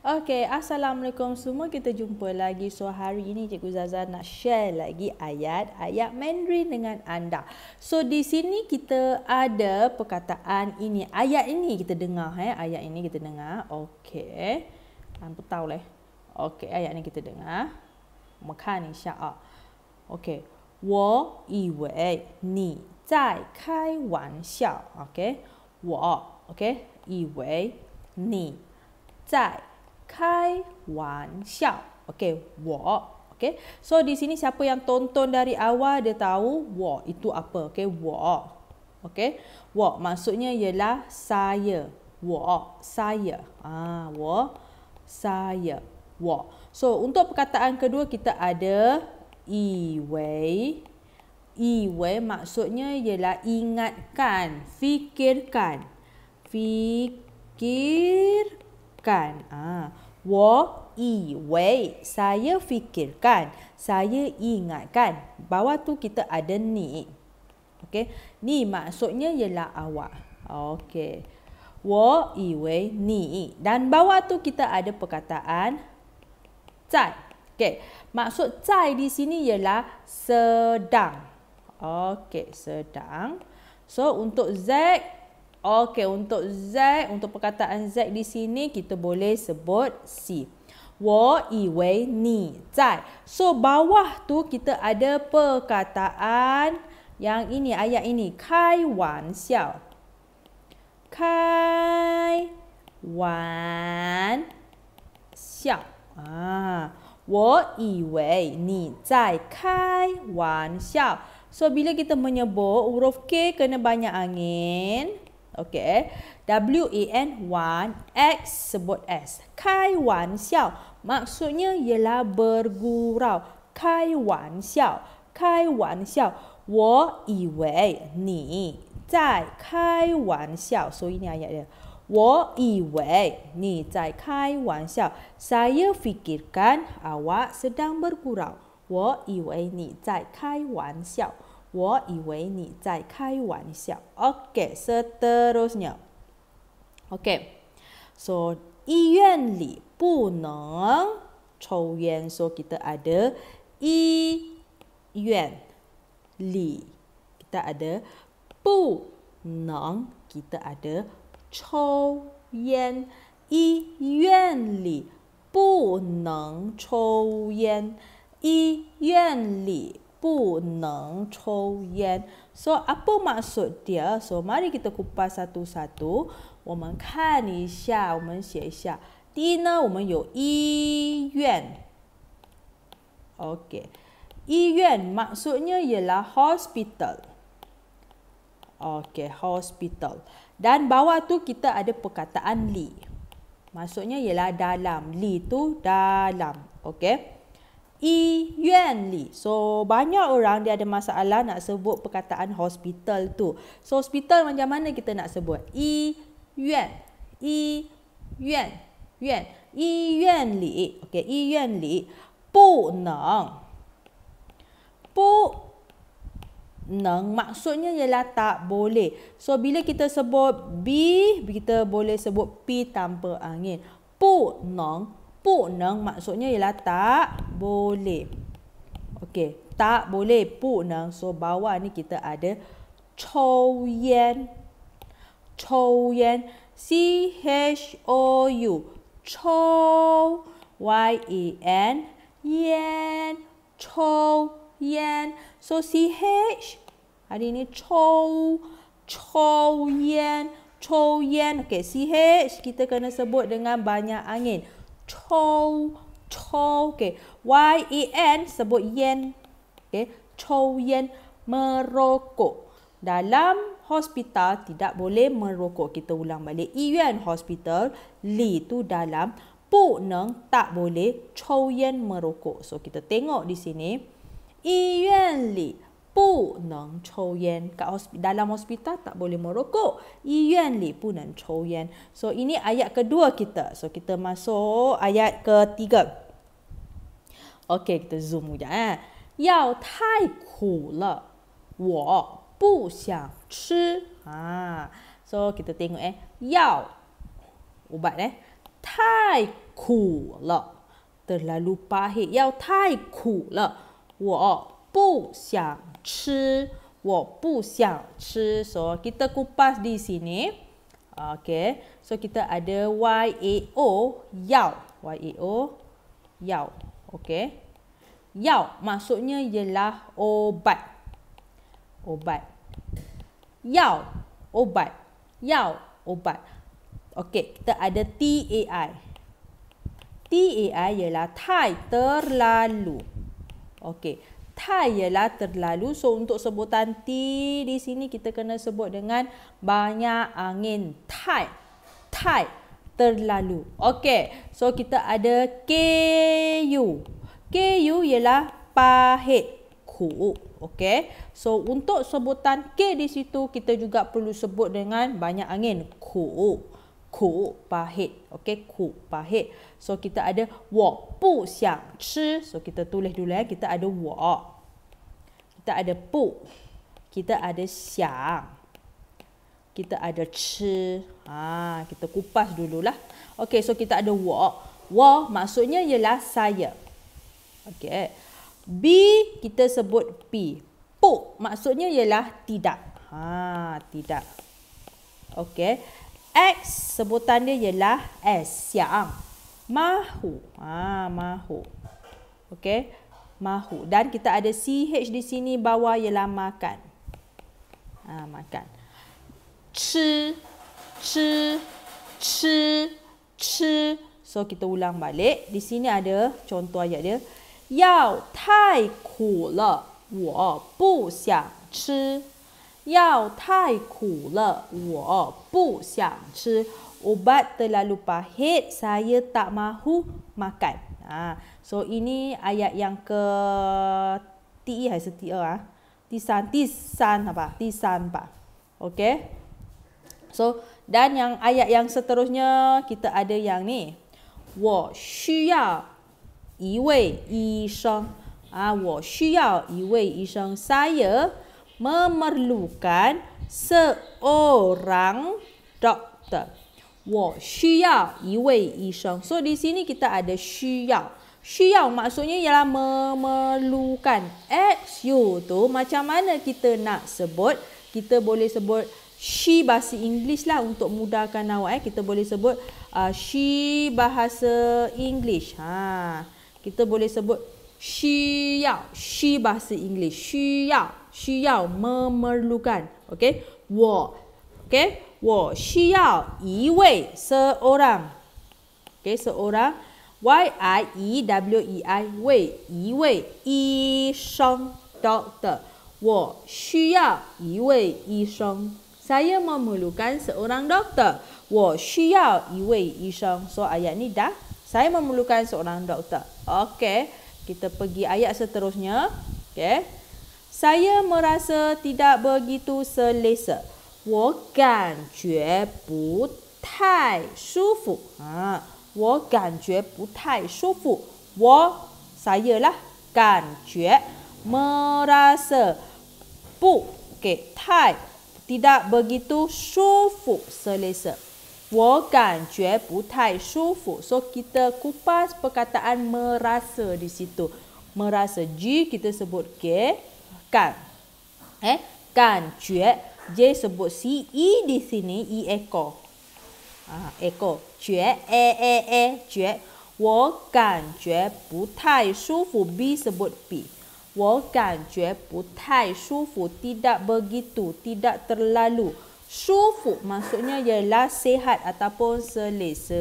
Okay, Assalamualaikum semua. Kita jumpa lagi. So, hari ini Cikgu Zaza nak share lagi ayat-ayat Mandarin dengan anda. So, di sini kita ada perkataan ini. Ayat ini kita dengar. Eh? Ayat ini kita dengar. Okay, Tanpa tahu lah. Okay ayat ini kita dengar. Makan insyaAllah. Okey. Wo yi wei ni zai kai wan xiao. Okey. Wo. Okey. Yi wei ni zai Kai Wan Xiao, wo, So di sini siapa yang tonton dari awal dia tahu wo itu apa, okay, wo, okay, wo maksudnya ialah saya, wo, saya, ah, wo, saya, wo. So untuk perkataan kedua kita ada iwei, iwei maksudnya ialah ingatkan, fikirkan, fikirkan, ah wo i wei saya fikirkan saya ingatkan bawah tu kita ada ni okey ni maksudnya ialah awak okey wo i wei ni dan bawah tu kita ada perkataan cai, okey maksud cai di sini ialah sedang okey sedang so untuk z Okey, untuk Z, untuk perkataan Z di sini kita boleh sebut si. 我以为你在. So bawah tu kita ada perkataan yang ini ayat ini kai wan xiao. Kai wan xiao. Ah, 我以为你在开玩笑. So bila kita menyebut huruf K kena banyak angin. Okay. W-A-N, one. X, sebut S. Kai wan xiao. Maksudnya ialah bergurau. Kai wan xiao. Kai wan xiao. Wo yi wei ni zai kai wan xiao. So, ini ayat dia. Wo yi wei ni zai kai wan xiao. Saya fikirkan awak sedang bergurau. Wo yi wei ni zai kai wan xiao. 我以为你在开玩笑。OK，seterusnya、okay,。OK，so、okay, 医院里不能抽烟。So kita ada 医院里，kita ada 不能，kita ada 抽烟。医院里不能抽烟。医院里。不能抽烟医院里不能抽烟。So apa maksud dia? So mari kita kupas satu-satu. Woman kan ni xia, woman xie xia. Di na woman yo yi yuan. Okay. Yi yuan maksudnya ialah hospital. Okay, hospital. Dan bawah tu kita ada perkataan li. Maksudnya ialah dalam. Li tu dalam. Okay so banyak orang dia ada masalah nak sebut perkataan hospital tu. So hospital macam mana kita nak sebut? Yuan. Yuan. Yuan. Yuan li. Okay, 医院，医院，医院里，OK，医院里不能，不能，maksudnya ialah tak boleh. So bila kita sebut b, kita boleh sebut p tanpa angin. 不能，puneng maksudnya ialah tak boleh. Okey, tak boleh puneng. So bawah ni kita ada chou chou Chouyan C H O U. Chou Y E N yan. Chouyan. So C H hari ni chou chou chou chouyan. Okey, C H kita kena sebut dengan banyak angin. 抽抽给、okay. y e n yen merokok dalam hospital tidak boleh merokok kita ulang balik iyan e hospital li tu dalam pu neng tak boleh chou yen merokok so kita tengok di sini iyan e li 不能抽烟。Kat hospi, dalam hospital tak boleh merokok. Iyuan li pun nan chou yan. So ini ayat kedua kita. So kita masuk ayat ketiga. Okay, kita zoom kejap. Eh. Yau tai ku le. Wo bu xiang chi. Ha. So kita tengok eh. Yau. Ubat eh. Tai ku le. Terlalu pahit. Yau tai ku le. Wo bu xiang 吃，我不想吃。So kita kupas di sini. Okay. So kita ada Y A O 要 Y A O 要 Okay. 要 maksudnya ialah obat. Obat. 要 obat. 要 obat. Okay. Kita ada T A I. T A I ialah tai terlalu. Okay tie ialah terlalu. So untuk sebutan T di sini kita kena sebut dengan banyak angin. Tai. Tai Terlalu. Okay. So kita ada KU. KU ialah pahit. ku. Okay. So untuk sebutan K di situ kita juga perlu sebut dengan banyak angin. ku. Ku pahit. Okay. Ku pahit. So kita ada wok pu siang chi. So kita tulis dulu ya. Kita ada wok. Kita ada pu. Kita ada siang. Kita ada chi. Ha, kita kupas dululah. Okay, so kita ada wok. Wok maksudnya ialah saya. Okay. B kita sebut P. Pu maksudnya ialah tidak. Ha, tidak. Okay. X sebutan dia ialah S. Siang mahu. Ha, mahu. Okey. Mahu. Dan kita ada CH di sini bawah ialah makan. Ha, makan. Chi. Chi. Chi. Chi. So kita ulang balik. Di sini ada contoh ayat dia. Yao tai ku le. Wo bu xiang chi. Yao tai ku le. Wo bu xiang chi ubat terlalu pahit saya tak mahu makan. Ha. So ini ayat yang ke ti e, hai seti e, ah. Tisan tisan apa? Tisan pa, Okey. So dan yang ayat yang seterusnya kita ada yang ni. Wo xu yi wei yi sheng. Ah, wo xu yi wei yi sheng. Saya memerlukan seorang doktor. So di sini kita ada maksudnya ialah memerlukan. X U tu macam mana kita nak sebut? Kita boleh sebut she bahasa Inggeris lah untuk mudahkan awak. Eh. Kita boleh sebut uh, she bahasa Inggeris. Ha. Kita boleh sebut she yao, she bahasa Inggeris. She yao, she yao memerlukan. Okay? 我 Okay? 我需要一位 seorang，给 seorang。Y I E W E I，为一位医生 doctor，我需要一位医生。Saya memerlukan seorang doktor。我需要一位医生。So ayat ni dah. Saya memerlukan seorang doktor. Okay, kita pergi ayat seterusnya. Okay. Saya merasa tidak begitu selesa. 我感觉不太舒服啊！我感觉不太舒服。我 saya lah 感觉 merasa tidak begitu suhu kita kupas perkataan merasa di situ. Merasa j kita sebut ke kan? Eh, 感觉 J sebut C, E di sini E ah, e ekor Uh, echo，觉 a a a 觉，我感觉不太舒服。b 是不 tidak begitu tidak terlalu maksudnya ialah sehat ataupun selesa，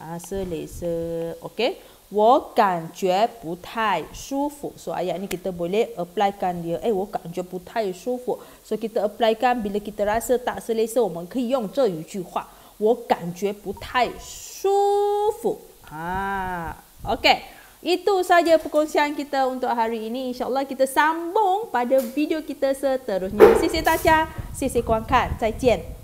啊、uh, ah, selesa，okay。我感觉不太舒服。So ayat ni kita boleh applykan dia. Eh, 我感觉不太舒服。So kita applykan bila kita rasa tak selesa, 我们可以用这一句话。我感觉不太舒服。啊，Okay. Ah, Itu saja perkongsian kita untuk hari ini. InsyaAllah kita sambung pada video kita seterusnya. Sisi Tasha, Sisi Kuangkan. Zaijian.